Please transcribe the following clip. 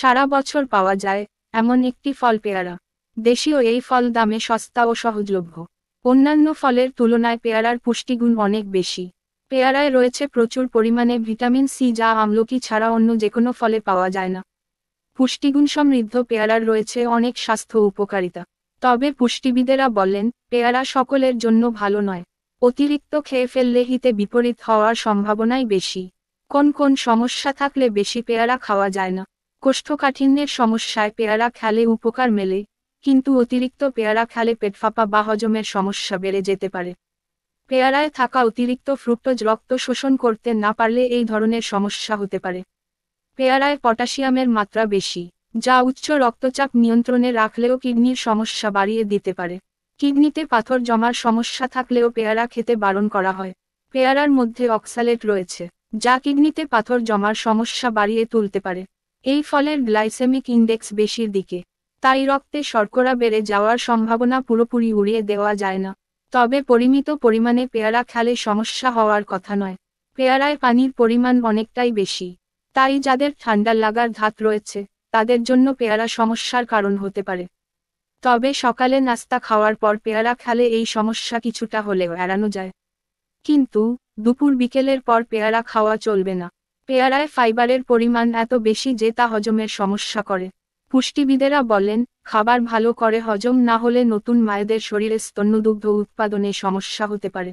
সারা বছর পাওয়া যায় এমন একটি ফল পেয়ারা দেশীয় এই ফল দামে সস্তা ও সহজলভ্য অন্যান্য ফলের তুলনায় পেয়ারার পুষ্টিগুণ অনেক বেশি পেয়ারায় রয়েছে প্রচুর পরিমাণে ভিটামিন সি যা আমলকি ছাড়া অন্য যে কোনো ফলে পাওয়া যায় না পুষ্টিগুণ সমৃদ্ধ পেয়ারার রয়েছে অনেক স্বাস্থ্য উপকারিতা তবে পুষ্টিবিদেরা বলেন পেয়ারা সকলের জন্য ভালো নয় অতিরিক্ত খেয়ে ফেললে হিতে বিপরীত হওয়ার সম্ভাবনাই বেশি কোন কোন সমস্যা থাকলে বেশি পেয়ারা খাওয়া যায় না কোষ্ঠকাঠিন্যের সমস্যায় পেয়ারা খেলে উপকার মেলে কিন্তু অতিরিক্ত পেয়ারা খেলে পেটফাপা বা হজমের সমস্যা বেড়ে যেতে পারে পেয়ারায় থাকা অতিরিক্ত ফ্রুক্টোজ রক্ত শোষণ করতে না পারলে এই ধরনের সমস্যা হতে পারে পেয়ারায় পটাশিয়ামের মাত্রা বেশি যা উচ্চ রক্তচাপ নিয়ন্ত্রণে রাখলেও কিডনির সমস্যা বাড়িয়ে দিতে পারে কিডনিতে পাথর জমার সমস্যা থাকলেও পেয়ারা খেতে বারণ করা হয় পেয়ারার মধ্যে অক্সালেট রয়েছে যা কিডনিতে পাথর জমার সমস্যা বাড়িয়ে তুলতে পারে এই ফলের গ্লাইসেমিক ইন্ডেক্স বেশির দিকে তাই রক্তে শর্করা বেড়ে যাওয়ার সম্ভাবনা পুরোপুরি উড়িয়ে দেওয়া যায় না তবে পরিমিত পরিমাণে পেয়ারা খেলে সমস্যা হওয়ার কথা নয় পেয়ারায় পানির পরিমাণ অনেকটাই বেশি তাই যাদের ঠান্ডা লাগার ধাত রয়েছে তাদের জন্য পেয়ারা সমস্যার কারণ হতে পারে তবে সকালে নাস্তা খাওয়ার পর পেয়ারা খেলে এই সমস্যা কিছুটা হলেও এড়ানো যায় কিন্তু দুপুর বিকেলের পর পেয়ারা খাওয়া চলবে না পেয়ারায় ফাইবারের পরিমাণ এত বেশি যে তা হজমের সমস্যা করে পুষ্টিবিদেরা বলেন খাবার ভালো করে হজম না হলে নতুন মায়েদের শরীরে স্তন্যদুগ্ধ উৎপাদনে সমস্যা হতে পারে